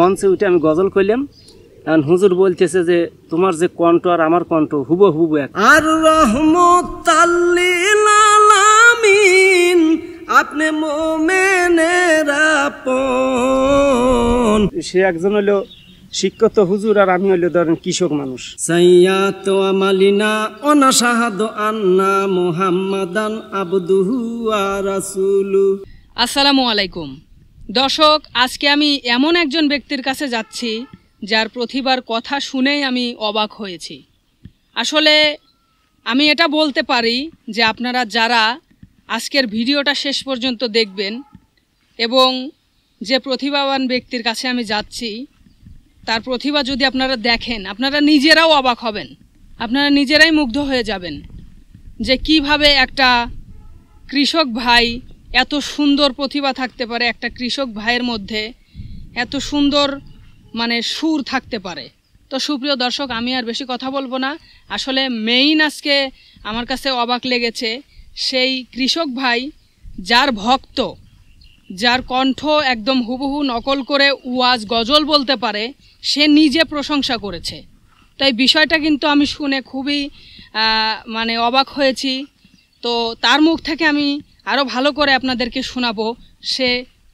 মঞ্চে উঠে আমি গজল করলাম এখন হুজুর বলতেছে যে তোমার যে কণ্ঠ আর আমার কণ্ঠ হুব হুব এক আর রহমতাল্লিলামিন আপনি মোমেনের আপন সে একজন হলো শিক্ষিত হুজুর আর আমি হলো ধরেন কৃষক মানুষ সাইয়া তো আমালিনা অনাসাহাদ আন্না মোহাম্মাদান আবদুহু আর রাসুলু আসসালামু আলাইকুম দর্শক আজকে আমি এমন একজন ব্যক্তির কাছে যাচ্ছি যার প্রতিভার কথা শুনেই আমি অবাক হয়েছি আসলে আমি এটা বলতে পারি যে আপনারা যারা আজকের ভিডিওটা শেষ পর্যন্ত দেখবেন এবং যে প্রতিভাবান ব্যক্তির কাছে আমি যাচ্ছি তার প্রতিভা যদি আপনারা দেখেন আপনারা নিজেরাও অবাক হবেন আপনারা নিজেরাই মুগ্ধ হয়ে যাবেন যে কিভাবে একটা কৃষক ভাই এত সুন্দর প্রতিভা থাকতে পারে একটা কৃষক ভাইয়ের মধ্যে এত সুন্দর মানে সুর থাকতে পারে তো সুপ্রিয় দর্শক আমি আর বেশি কথা বলবো না আসলে মেইন আজকে আমার কাছে অবাক লেগেছে সেই কৃষক ভাই যার ভক্ত যার কণ্ঠ একদম হুবহু নকল করে ওয়াজ গজল বলতে পারে সে নিজে প্রশংসা করেছে তাই বিষয়টা কিন্তু আমি শুনে খুবই মানে অবাক হয়েছি তো তার মুখ থেকে আমি আরও ভালো করে আপনাদেরকে শোনাবো সে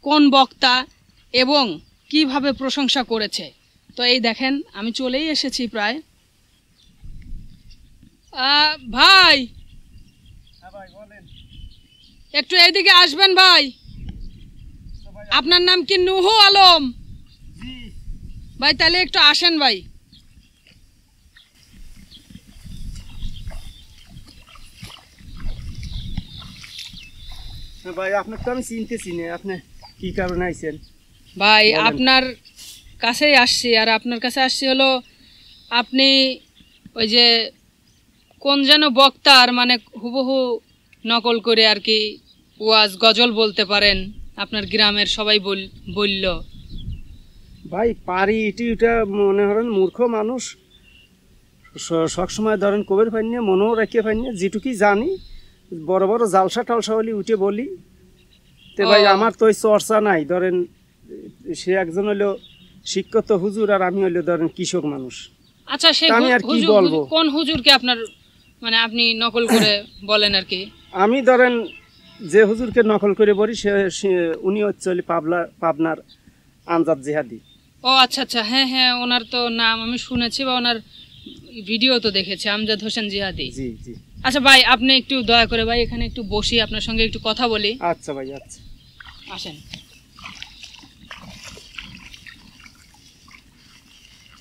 কোন বক্তা এবং কিভাবে প্রশংসা করেছে তো এই দেখেন আমি চলেই এসেছি প্রায় ভাই হ্যাঁ একটু এইদিকে আসবেন ভাই আপনার নাম কি নুহু আলম ভাই তাহলে একটু আসেন ভাই ভাই আপনার তো আমি চিনতেছি না আপনি কী কারণে আইছেন ভাই আপনার কাছেই আসছি আর আপনার কাছে আসছি হলো আপনি ওই যে কোন যেন বক্তার মানে হুবহু নকল করে আর কি ওয়াজ গজল বলতে পারেন আপনার গ্রামের সবাই বলল ভাই পারি এটি এটা মনে হরেন মূর্খ মানুষ সবসময় ধরেন কবির ফাইন নিয়ে মনেও রেখে ফাইন নিয়ে যেটুকুই জানি বড় বড় জালসা টালসা হলে উঠে বলি তো ভাই আমার তো ওই চর্চা নাই ধরেন সে একজন হলো শিক্ষিত হুজুর আর আমি হলো ধরেন কৃষক মানুষ আচ্ছা সে আমি আর কি বলবো কোন হুজুরকে আপনার মানে আপনি নকল করে বলেন আর কি আমি ধরেন যে হুজুরকে নকল করে বলি সে উনি হচ্ছে পাবলা পাবনার আমজাদ জিহাদি ও আচ্ছা আচ্ছা হ্যাঁ হ্যাঁ ওনার তো নাম আমি শুনেছি বা ওনার ভিডিও তো দেখেছি আমজাদ হোসেন জিহাদি জি জি আচ্ছা ভাই আপনি একটু দয়া করে ভাই এখানে একটু বসি আপনার সঙ্গে একটু কথা বলি আচ্ছা ভাই আচ্ছা আসেন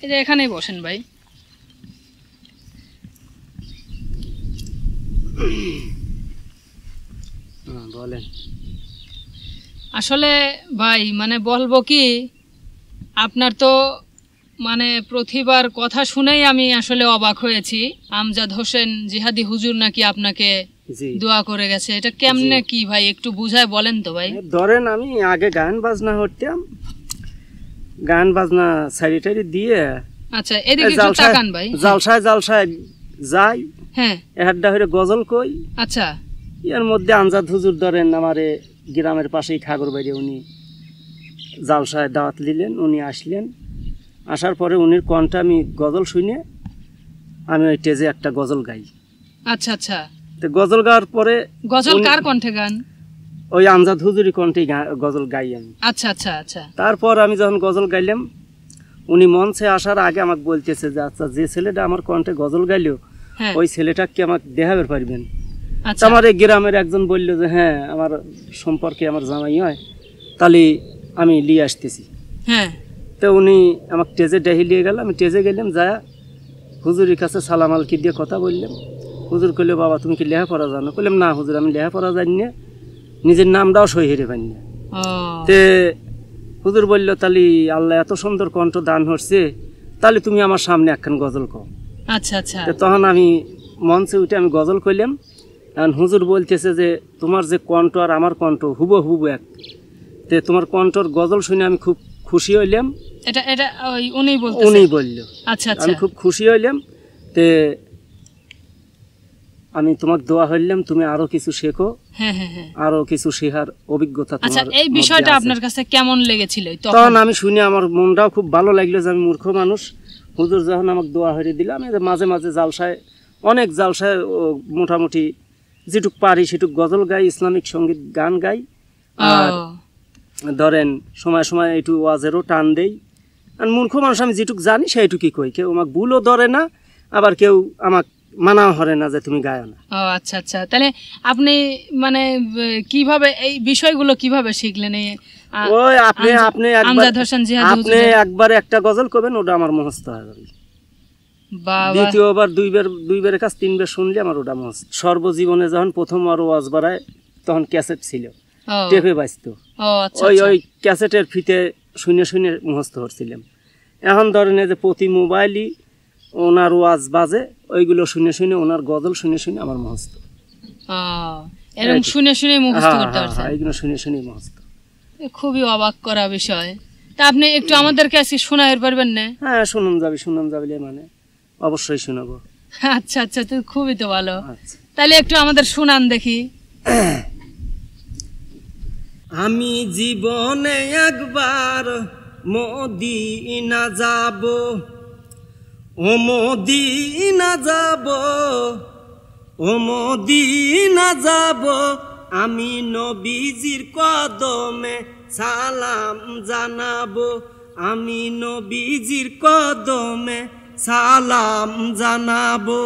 এই যে এখানেই বসেন ভাই হ্যাঁ, বলেন আসলে ভাই মানে বলবো কি আপনার তো মানে প্রতিবার কথা শুনেই আমি আসলে অবাক হয়েছি আমজাদ হোসেন জিহাদি হুজুর নাকি আপনাকে দোয়া করে গেছে এটা কেমনে কি ভাই একটু বুঝায় বলেন তো ভাই ধরেন আমি আগে গান বাজনা করতাম গান বাজনা সারি টারি দিয়ে আচ্ছা এদিকে একটু তাকান ভাই হ্যাঁ। জালসায় জালসায় যাই হ্যাঁ এহাড্ডা হইরে গজল কই আচ্ছা এর মধ্যে আঞ্জা হুজুর ধরেন আমারে গ্রামের পাশেই খাগর বাইরে উনি জালসায় দাওয়াত নিলেন উনি আসলেন আসার পরে উনির কণ্ঠে আমি গজল শুনে আমি ওই টেজে একটা গজল গাই আচ্ছা আচ্ছা তো গজল গাওয়ার পরে গজল কার কণ্ঠে গান ওই আমজাদ হুজুরি কণ্ঠে গজল গাই আমি আচ্ছা আচ্ছা আচ্ছা তারপর আমি যখন গজল গাইলাম উনি মঞ্চে আসার আগে আমাকে বলতেছে যে আচ্ছা যে ছেলেটা আমার কণ্ঠে গজল গাইলো হ্যাঁ। ওই ছেলেটা কি আমাকে দেখাবে পারবেন আচ্ছা। আমার এই গ্রামের একজন বলল যে হ্যাঁ আমার সম্পর্কে আমার জামাই হয় তাহলে আমি লিয়ে আসতেছি হ্যাঁ তো উনি আমাকে টেজে ডেহি লিয়ে গেল আমি টেজে গেলাম যা হুজুরির কাছে সালাম দিয়ে কথা বললাম হুজুর কইলে বাবা তুমি কি লেখাপড়া জানো কইলাম না হুজুর আমি লেখাপড়া জানি না নিজের নামটাও সই হেরে পাই না তে হুজুর বলল তালি আল্লাহ এত সুন্দর কণ্ঠ দান হচ্ছে তাহলে তুমি আমার সামনে একখান গজল কও আচ্ছা আচ্ছা তখন আমি মঞ্চে উঠে আমি গজল করলাম এখন হুজুর বলতেছে যে তোমার যে কণ্ঠ আর আমার কণ্ঠ হুব হুব এক তে তোমার কণ্ঠর গজল শুনে আমি খুব খুশি হইলাম এটা এটা উনি বলল আচ্ছা আচ্ছা আমি খুব খুশি হইলাম তে আমি তোমাকে দোয়া হইলাম তুমি আরো কিছু শেখো হ্যাঁ, হ্যাঁ, হ্যাঁ। আরো কিছু শেখার অভিজ্ঞতা আচ্ছা, এই বিষয়টা আপনার কাছে কেমন লেগেছিল তখন আমি শুনে আমার মনটাও খুব ভালো লাগলো যে আমি মূর্খ মানুষ হুজুর যখন আমাকে দোয়া হয়ে দিলে আমি মাঝে মাঝে জালসায় অনেক জালসায় মোটামুটি যেটুক পারি সেটুক গজল গাই ইসলামিক সঙ্গীত গান গাই আর ধরেন সময় সময় একটু ওয়াজেরও টান দেই আর মূর্খ মানুষ আমি যেটুক জানি সেইটুকুই কই কেউ আমাকে ভুলও ধরে না আবার কেউ আমাকে মানা হরে না যে তুমি না ও আচ্ছা আচ্ছা তাহলে আপনি মানে কিভাবে এই বিষয়গুলো কিভাবে শিখলেন এই ওই আপনি আপনি আপনি একবার একটা গজল করবেন ওটা আমার মুখস্থ হয়ে দ্বিতীয়বার দুইবার দুইবার তিনবার শুনলে আমার ওটা মস্ত সর্বজীবনে যখন প্রথম আর ওয়াজ বাড়ায় তখন ক্যাসেট ছিল টেপে বাজত আচ্ছা, ওই আচ্ছা। ওই ক্যাসেটের ফিতে শুনে শুনে মুখস্থ হচ্ছিলাম এখন ধরেন যে প্রতি মোবাইলই ওনার ওয়াজ বাজে ওইগুলো শুনে শুনে ওনার গজল শুনে শুনে আমার মহস্ত এরকম শুনে শুনে হ্যাঁ, হ্যাঁ, হ্যাঁ, এইগুলো শুনে শুনে মুখস্থ খুবই অবাক করা বিষয় তা আপনি একটু আমাদেরকে আজকে শোনাই পারবেন না হ্যাঁ শুনুন যাবি শুনুন যাবি মানে অবশ্যই শোনাবো আচ্ছা আচ্ছা তুই খুবই তো ভালো আচ্ছা। তাহলে একটু আমাদের শুনান দেখি আমি জীবনে একবার মদিনা যাব ও মদিনা যাব ও যাব আমি নবীজির কদমে সালাম জানাবো আমি নবীজির কদমে সালাম জানাবো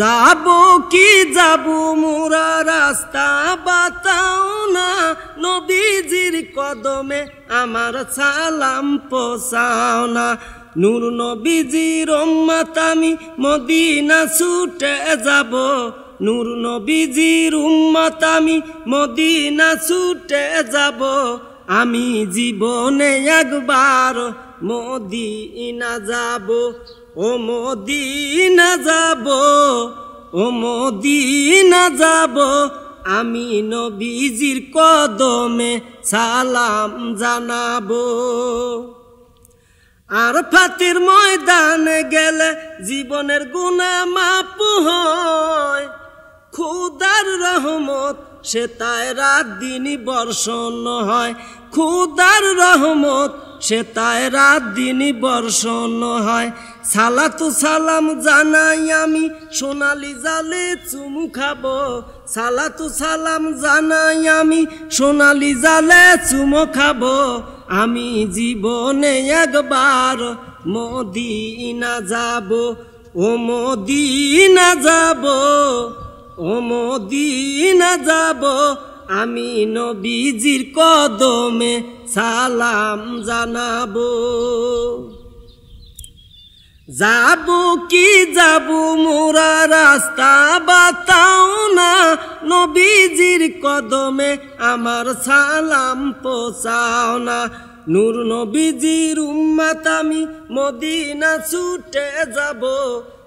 যাব কি যাব মোরা রাস্তা বাতাও না নবীজির কদমে আমার সালাম পোষাও না নূর নবীজির উম্মত আমি মদিনা ছুটে যাব নূর নবীজির উম্মত আমি মদিনা ছুটে যাব আমি জীবনে একবার মদিনা যাব ও মদিনা যাব ও মদিনা যাব আমি নবীজির কদমে সালাম জানাবো আর ফাতির ময়দানে গেলে জীবনের গুণা মাপ হয় খুদার রহমত সে তাই রাত দিনই বর্ষণ হয় খুদার রহমত সে তায় রাত দিনই বর্ষণ হয় সালাতু সালাম জানাই আমি সোনালি জালে চুমু খাবো সালাতু সালাম জানাই আমি সোনালি জালে চুমু খাবো আমি জীবনে একবার মদিনা যাব ও মদিনা যাব ও মদিনা যাব আমি নবীজির কদমে সালাম জানাবো যাবো কি যাবো মোরা রাস্তা বাতাও না নবীজির কদমে আমার সালাম পোষাও না নূর নবীজির উম্মাত আমি মদিনা ছুটে যাব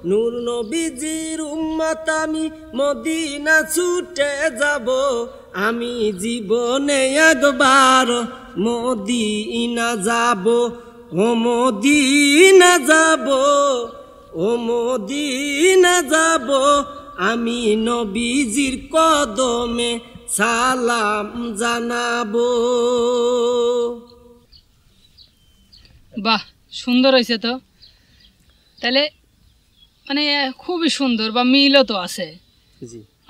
নূর নবীজির উম্মাত আমি মদিনা ছুটে যাব আমি জীবনে একবার না যাব ও না যাব ও না যাব আমি নবীজির কদমে সালাম জানাবো বাহ সুন্দর হয়েছে তো তাহলে মানে খুবই সুন্দর বা মিলও তো আছে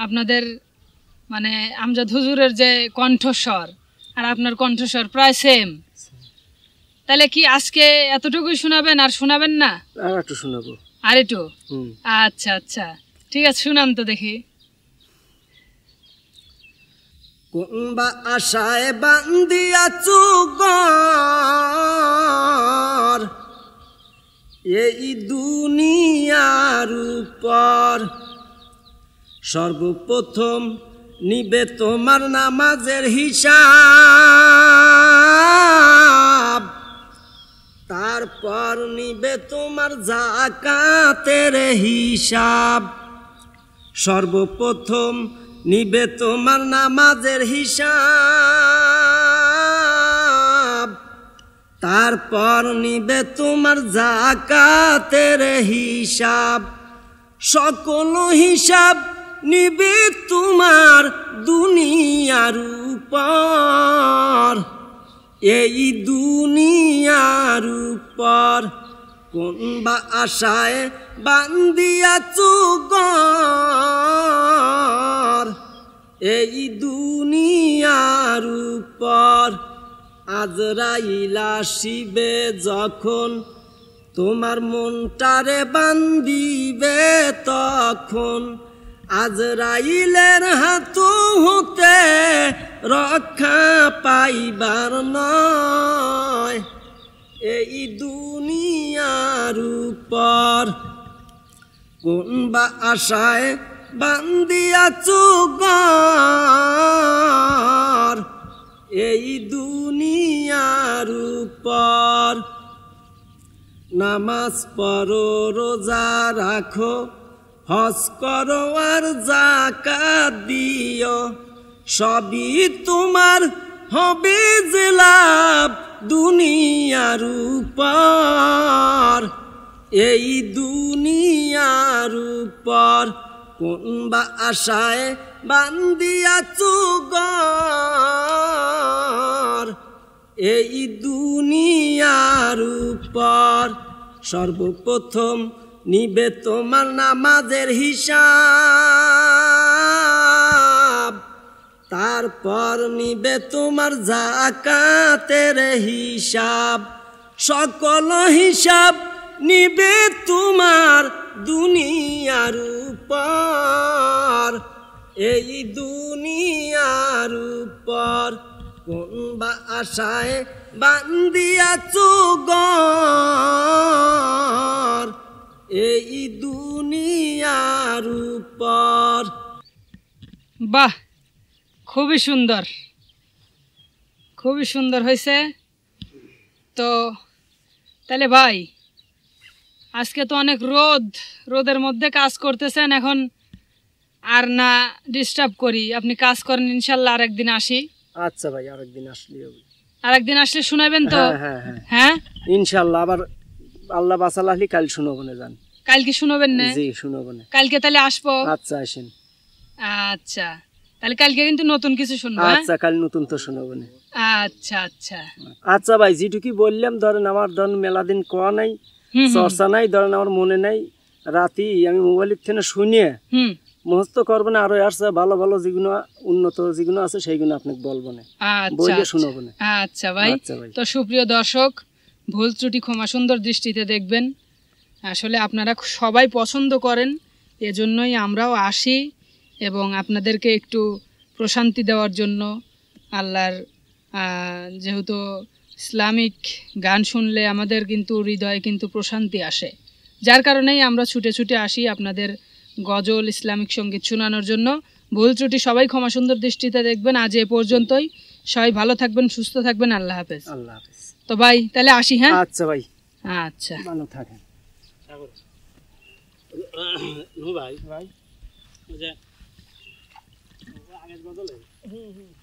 আপনাদের মানে আমজাদ হুজুরের যে কণ্ঠস্বর আর আপনার কণ্ঠস্বর প্রায় সেম তাহলে কি আজকে এতটুকুই শোনাবেন আর শোনাবেন না আর একটু শোনাবো আর একটু আচ্ছা আচ্ছা ঠিক আছে শুনান তো দেখি কুম্বা আশায় বান্দিয়া এই দুনিয়ার উপর সর্বপ্রথম নিবে তোমার নামাজের হিসাব তারপর নিবে তোমার জাকাতের হিসাব সর্বপ্রথম নিবে তোমার নামাজের হিসাব তারপর নিবে তোমার জাকাতের হিসাব সকল হিসাব নিবে তোমার দুনিয়ার উপর এই দুনিয়ার উপর কোন বা আশায় বান্দিয়া চুগর এই দুনিয়ার উপর আজরাইলা শিবে যখন তোমার মনটারে বান্দিবে তখন রাইলের হাত হতে রক্ষা পাইবার নয় এই দুনিয়ার উপর কোন বা আশায় বান্দিয়া চুগ এই দুনিয়ার উপর নামাজ পর রোজা রাখো হস করোয়ার জাকা দিও সবই তোমার হবে যে লাভ দুনিয়ার উপর এই দুনিয়ার উপর কোন বা আশায় বান্দিয়া চুগ এই দুনিয়ার উপর সর্বপ্রথম নিবে তোমার নামাজের হিসাব তারপর নিবে তোমার জাকাতের হিসাব সকল হিসাব নিবে তোমার দুনিয়ার উপর এই দুনিয়ার উপর কোন বা আশায় বান্দিয়া চুগ এই দুনিয়ার উপর বাহ খুবই সুন্দর খুবই সুন্দর হয়েছে তো তাহলে ভাই আজকে তো অনেক রোদ রোদের মধ্যে কাজ করতেছেন এখন আর না ডিস্টার্ব করি আপনি কাজ করেন ইনশাল্লাহ আরেকদিন আসি আচ্ছা ভাই আরেকদিন আসলে আরেকদিন আসলে শুনাবেন তো হ্যাঁ হ্যাঁ, হ্যাঁ।, হ্যাঁ? ইনশাল্লাহ আবার আল্লাহ বাসাল আহলি কাল শুনবনে যান কালকে শুনবেন না জি শুনবনে কালকে তাহলে আসবো আচ্ছা আসেন আচ্ছা তাহলে কালকে কিন্তু নতুন কিছু শুনবো হ্যাঁ? আচ্ছা কাল নতুন তো শুনবো না আচ্ছা আচ্ছা আচ্ছা ভাই যেটুকি বললাম ধরেন আমার ধরেন মেলা দিন কোয়া নাই চর্চা নাই ধরেন আমার মনে নাই রাতি আমি মোবাইলের থেকে শুনিয়ে মুহস্ত করবো না আরো আসছে ভালো ভালো যেগুলো উন্নত যেগুলো আছে সেইগুলো আপনাকে বলবো না বলে শুনবো না আচ্ছা ভাই তো সুপ্রিয় দর্শক ভুল ত্রুটি ক্ষমা সুন্দর দৃষ্টিতে দেখবেন আসলে আপনারা সবাই পছন্দ করেন এজন্যই আমরাও আসি এবং আপনাদেরকে একটু প্রশান্তি দেওয়ার জন্য আল্লাহর যেহেতু ইসলামিক গান শুনলে আমাদের কিন্তু হৃদয়ে কিন্তু প্রশান্তি আসে যার কারণেই আমরা ছুটে ছুটে আসি আপনাদের গজল ইসলামিক সঙ্গীত শোনানোর জন্য ভুল ত্রুটি সবাই ক্ষমা সুন্দর দৃষ্টিতে দেখবেন আজ এ পর্যন্তই সবাই ভালো থাকবেন সুস্থ থাকবেন আল্লাহ হাফেজ আল্লাহ হাফেজ তো ভাই তাহলে আসি হ্যাঁ আচ্ছা ভাই আচ্ছা ভালো থাকেন ভাই ভাই আগের বদলে হুম হুম